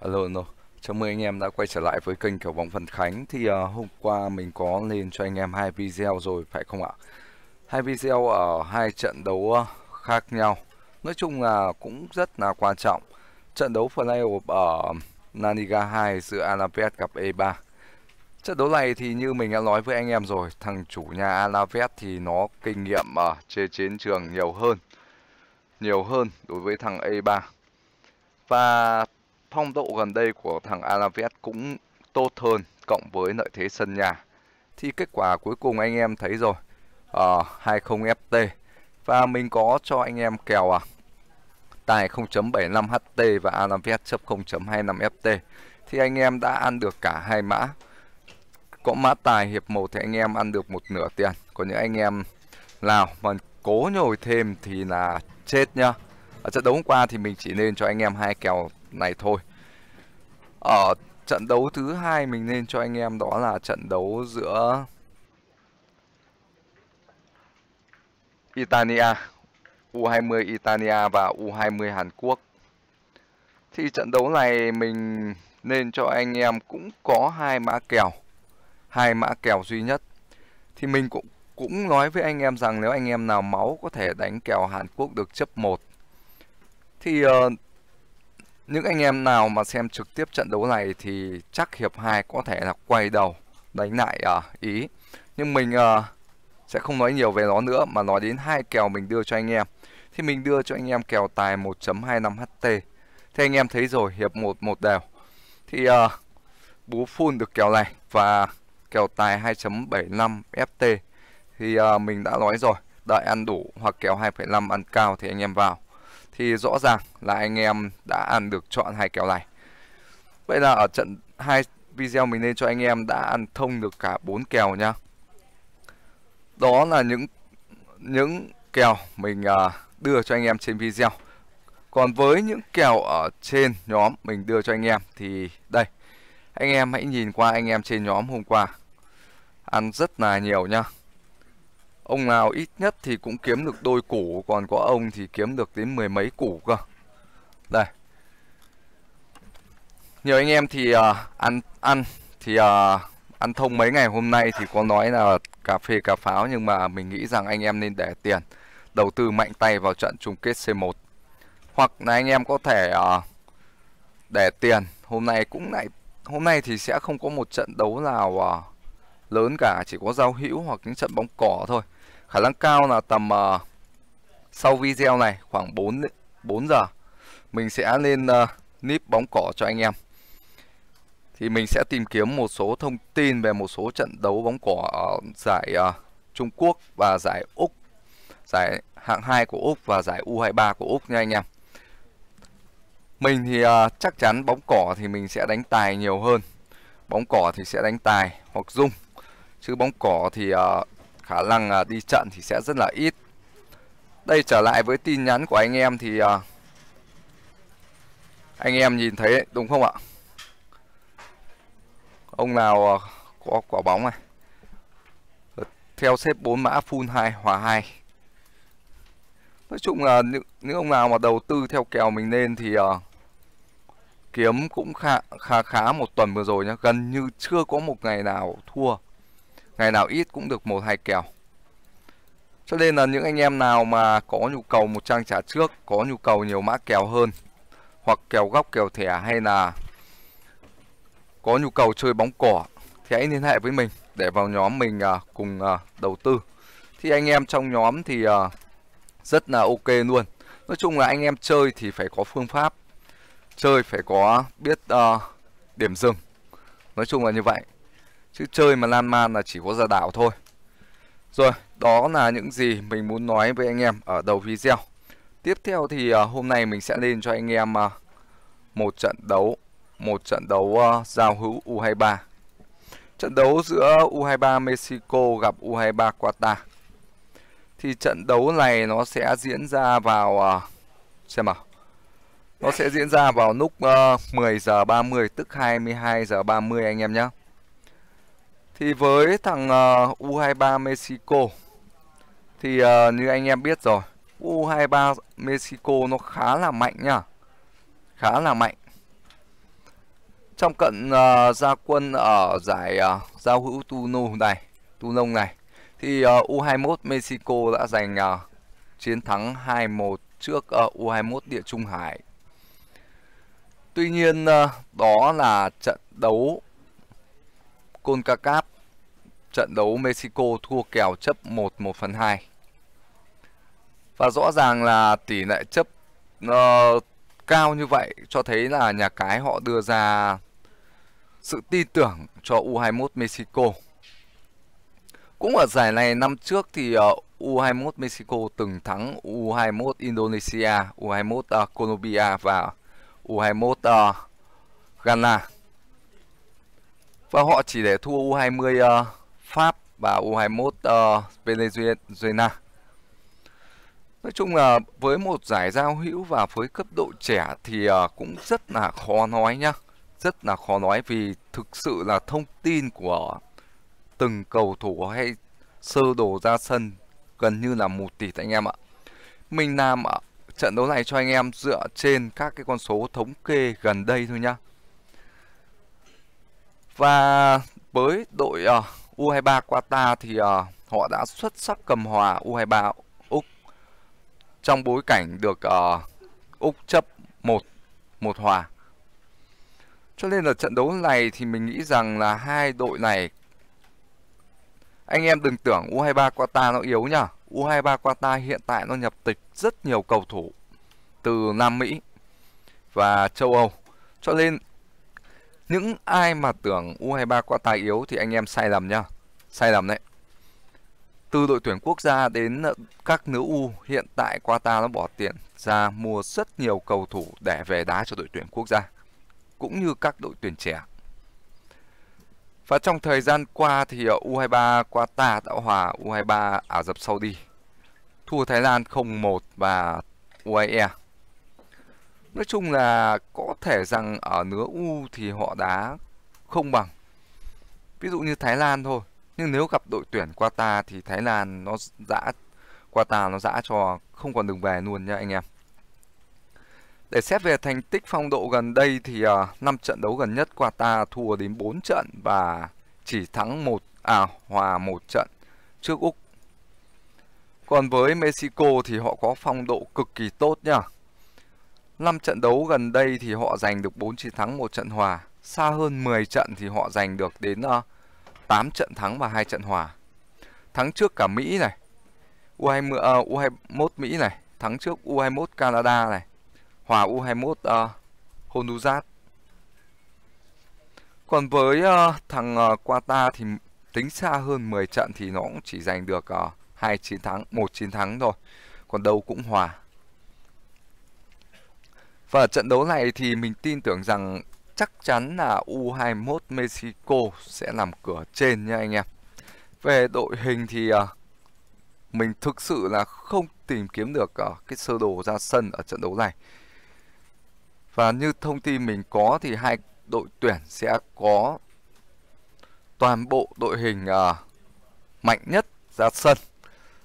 Hello, hello. Chào mừng anh em đã quay trở lại với kênh Kiểu Bóng Phần Khánh Thì uh, hôm qua mình có lên cho anh em hai video rồi phải không ạ? Hai video ở hai trận đấu à, khác nhau Nói chung là cũng rất là quan trọng Trận đấu playoff ở La Liga 2 giữa alavet gặp E3 Trận đấu này thì như mình đã nói với anh em rồi Thằng chủ nhà alavet thì nó kinh nghiệm ở uh, trên chiến trường nhiều hơn Nhiều hơn đối với thằng E3 Và phong độ gần đây của thằng Alaves cũng tốt hơn cộng với lợi thế sân nhà thì kết quả cuối cùng anh em thấy rồi à, 20 FT và mình có cho anh em kèo à tài 0.75 HT và Alaves chấp 0.25 FT thì anh em đã ăn được cả hai mã có mã tài hiệp 1 thì anh em ăn được một nửa tiền có những anh em nào mà cố nhồi thêm thì là chết nhá ở trận đấu hôm qua thì mình chỉ nên cho anh em hai kèo này thôi ở ờ, trận đấu thứ hai mình nên cho anh em đó là trận đấu giữa Italia U20 Italia và U20 Hàn Quốc thì trận đấu này mình nên cho anh em cũng có hai mã kèo hai mã kèo duy nhất thì mình cũng cũng nói với anh em rằng nếu anh em nào máu có thể đánh kèo Hàn Quốc được chấp 1 thì uh, những anh em nào mà xem trực tiếp trận đấu này thì chắc hiệp 2 có thể là quay đầu đánh lại ở à, uh, Ý. Nhưng mình uh, sẽ không nói nhiều về nó nữa mà nói đến hai kèo mình đưa cho anh em. Thì mình đưa cho anh em kèo tài 1.25 HT. Thì anh em thấy rồi, hiệp 1 một đều. Thì uh, bú full được kèo này và kèo tài 2.75 FT. Thì uh, mình đã nói rồi, đợi ăn đủ hoặc kèo 2.5 ăn cao thì anh em vào thì rõ ràng là anh em đã ăn được chọn hai kèo này vậy là ở trận hai video mình lên cho anh em đã ăn thông được cả bốn kèo nha đó là những những kèo mình à, đưa cho anh em trên video còn với những kèo ở trên nhóm mình đưa cho anh em thì đây anh em hãy nhìn qua anh em trên nhóm hôm qua ăn rất là nhiều nha Ông nào ít nhất thì cũng kiếm được đôi củ Còn có ông thì kiếm được đến mười mấy củ cơ Đây Nhiều anh em thì uh, ăn ăn Thì uh, ăn thông mấy ngày hôm nay thì có nói là cà phê cà pháo Nhưng mà mình nghĩ rằng anh em nên để tiền Đầu tư mạnh tay vào trận chung kết C1 Hoặc là anh em có thể uh, để tiền Hôm nay cũng lại Hôm nay thì sẽ không có một trận đấu nào uh, lớn cả chỉ có giao hữu hoặc những trận bóng cỏ thôi khả năng cao là tầm uh, sau video này khoảng 4 4 giờ mình sẽ lên uh, ờ, nip bóng cỏ cho anh em thì mình sẽ tìm kiếm một số thông tin về một số trận đấu bóng cỏ ở giải uh, Trung Quốc và giải Úc giải hạng 2 của Úc và giải U23 của Úc nha anh em mình thì uh, chắc chắn bóng cỏ thì mình sẽ đánh tài nhiều hơn bóng cỏ thì sẽ đánh tài hoặc dung chứ bóng cỏ thì uh, khả năng à, đi trận thì sẽ rất là ít đây trở lại với tin nhắn của anh em thì à, anh em nhìn thấy đúng không ạ ông nào à, có quả bóng này theo xếp 4 mã full 2 hòa 2 nói chung là những, những ông nào mà đầu tư theo kèo mình nên thì uh, kiếm cũng khá khá khá một tuần vừa rồi nhá gần như chưa có một ngày nào thua ngày nào ít cũng được một hai kèo cho nên là những anh em nào mà có nhu cầu một trang trả trước có nhu cầu nhiều mã kèo hơn hoặc kèo góc kèo thẻ hay là có nhu cầu chơi bóng cỏ thì hãy liên hệ với mình để vào nhóm mình à, cùng à, đầu tư thì anh em trong nhóm thì à, rất là ok luôn nói chung là anh em chơi thì phải có phương pháp chơi phải có biết điểm dừng nói chung là như vậy Chứ chơi mà lan man là chỉ có giả đảo thôi Rồi đó là những gì mình muốn nói với anh em ở đầu video Tiếp theo thì à, hôm nay mình sẽ lên cho anh em à, một trận đấu một trận đấu à, giao hữu U23 Trận đấu giữa U23 Mexico gặp U23 Qatar Thì trận đấu này nó sẽ diễn ra vào Xem nào Nó sẽ diễn ra vào lúc 10 giờ 30 tức 22 giờ 30 anh em nhé thì với thằng uh, ờ, U23 Mexico thì uh, như anh em biết rồi, U23 Mexico nó khá là mạnh nhá. Khá là mạnh. Trong cận uh, gia quân ở giải uh, giao hữu Tuno này, Tunông này thì uh, U21 Mexico đã giành uh, chiến thắng 2-1 trước uh, U21 Địa Trung Hải. Tuy nhiên uh, đó là trận đấu CONCACAF trận đấu Mexico thua kèo chấp 1 1 phần 2 Và rõ ràng là tỷ lệ chấp uh, cao như vậy cho thấy là nhà cái họ đưa ra sự tin tưởng cho U21 Mexico Cũng ở giải này năm trước thì uh, ờ, U21 Mexico từng thắng U21 Indonesia, U21 uh, ờ, Colombia và U21 uh, Ghana Và họ chỉ để thua U20 uh, và U21 uh, ờ, Venezuela. Nói chung là với một giải giao hữu và với cấp độ trẻ thì uh, cũng rất là khó nói nhá. Rất là khó nói vì thực sự là thông tin của từng cầu thủ hay sơ đồ ra sân gần như là một tỷ anh em ạ. Mình làm ở trận đấu này cho anh em dựa trên các cái con số thống kê gần đây thôi nhá. Và với đội uh, U23 Qatar thì uh, họ đã xuất sắc cầm hòa U23 Úc trong bối cảnh được uh, Úc chấp một một hòa. Cho nên là trận đấu này thì mình nghĩ rằng là hai đội này anh em đừng tưởng U23 Qatar nó yếu nhá. U23 Qatar hiện tại nó nhập tịch rất nhiều cầu thủ từ Nam Mỹ và châu Âu. Cho nên những ai mà tưởng U23 quá tài yếu thì anh em sai lầm nhá. Sai lầm đấy. Từ đội tuyển quốc gia đến ờ, các nữ U, hiện tại Qatar nó bỏ tiền ra mua rất nhiều cầu thủ để về đá cho đội tuyển quốc gia, cũng như các đội tuyển trẻ. Và trong thời gian qua thì ờ, U23 Qatar đã hòa U23 Ả Rập Saudi, thua Thái Lan 0-1 và UAE nói chung là có thể rằng ở nứa U thì họ đá không bằng ví dụ như Thái Lan thôi nhưng nếu gặp đội tuyển Qatar thì Thái Lan nó dã Qatar nó dã cho không còn đường về luôn nha anh em để xét về thành tích phong độ gần đây thì uh, ờ, 5 trận đấu gần nhất Qatar thua đến 4 trận và chỉ thắng một à hòa một trận trước Úc còn với Mexico thì họ có phong độ cực kỳ tốt nha 5 trận đấu gần đây thì họ giành được 4 chiến thắng, một trận hòa. Xa hơn 10 trận thì họ giành được đến 8 ờ, trận thắng và hai trận hòa. Thắng trước cả Mỹ này, U20, uh, U21 Mỹ này, thắng trước U21 Canada này, hòa U21 uh, ờ, Honduras. Còn với uh, thằng uh, Qatar thì tính xa hơn 10 trận thì nó cũng chỉ giành được uh, 2 chiến thắng, một chiến thắng thôi. Còn đâu cũng hòa. Và trận đấu này thì mình tin tưởng rằng chắc chắn là U21 Mexico sẽ làm cửa trên nha anh em. Về đội hình thì à, mình thực sự là không tìm kiếm được à, cái sơ đồ ra sân ở trận đấu này. Và như thông tin mình có thì hai đội tuyển sẽ có toàn bộ đội hình à, mạnh nhất ra sân.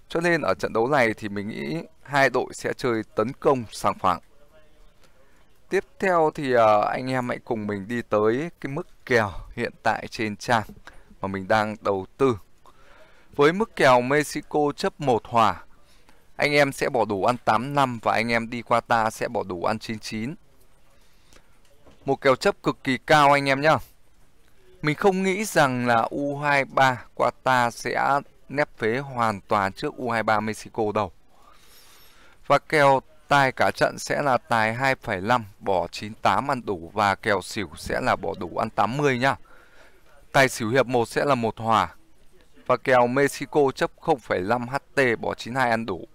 Cho nên ở trận đấu này thì mình nghĩ hai đội sẽ chơi tấn công sang phẳng. Tiếp theo thì ờ, anh em hãy cùng mình đi tới cái mức kèo hiện tại trên trang mà mình đang đầu tư. Với mức kèo Mexico chấp một hòa, anh em sẽ bỏ đủ ăn năm và anh em đi qua ta sẽ bỏ đủ ăn 99. Một kèo chấp cực kỳ cao anh em nhá. Mình không nghĩ rằng là U23 qua ta sẽ nép phế hoàn toàn trước U23 Mexico đâu. Và kèo Tài cả trận sẽ là tài 2,5, bỏ 98 ăn đủ và kèo xỉu sẽ là bỏ đủ ăn 80 nhá. Tài xỉu hiệp 1 sẽ là một hòa. Và kèo Mexico chấp 0,5 HT bỏ 92 ăn đủ.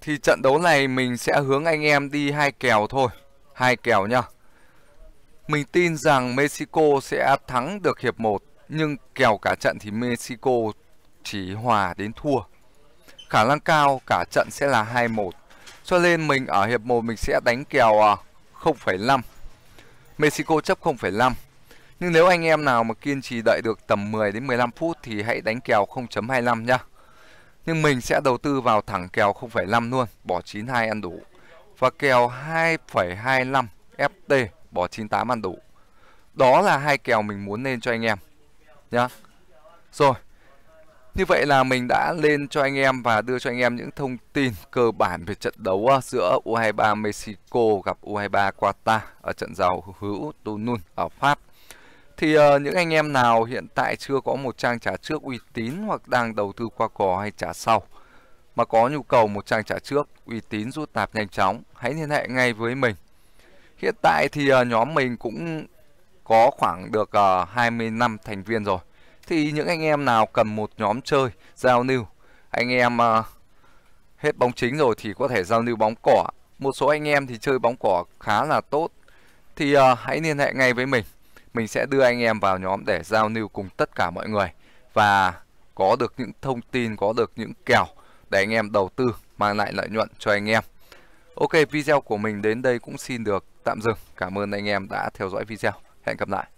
Thì trận đấu này mình sẽ hướng anh em đi hai kèo thôi. hai kèo nhá. Mình tin rằng Mexico sẽ thắng được hiệp 1 nhưng kèo cả trận thì Mexico chỉ hòa đến thua khả năng cao cả trận sẽ là 2-1. Cho nên mình ở hiệp 1 mình sẽ đánh kèo 0,5. À, Mexico chấp 0,5. Nhưng nếu anh em nào mà kiên trì đợi được tầm 10 đến 15 phút thì hãy đánh kèo 0.25 nhá. Nhưng mình sẽ đầu tư vào thẳng kèo 0,5 luôn, bỏ 92 ăn đủ. Và kèo 2,25 FT bỏ 98 ăn đủ. Đó là hai kèo mình muốn lên cho anh em. Nhá. Rồi, như vậy là mình đã lên cho anh em và đưa cho anh em những thông tin cơ bản về trận đấu ờ, giữa U23 Mexico gặp U23 Qatar ở trận giàu hữu Toulon ở Pháp. Thì uh, những anh em nào hiện tại chưa có một trang trả trước uy tín hoặc đang đầu tư qua cò hay trả sau mà có nhu cầu một trang trả trước uy tín rút tạp nhanh chóng, hãy liên hệ ngay với mình. Hiện tại thì uh, nhóm mình cũng có khoảng được uh, 25 thành viên rồi thì những anh em nào cầm một nhóm chơi giao lưu anh em uh, hết bóng chính rồi thì có thể giao lưu bóng cỏ một số anh em thì chơi bóng cỏ khá là tốt thì uh, hãy liên hệ ngay với mình mình sẽ đưa anh em vào nhóm để giao lưu cùng tất cả mọi người và có được những thông tin có được những kèo để anh em đầu tư mang lại lợi nhuận cho anh em ok video của mình đến đây cũng xin được tạm dừng cảm ơn anh em đã theo dõi video hẹn gặp lại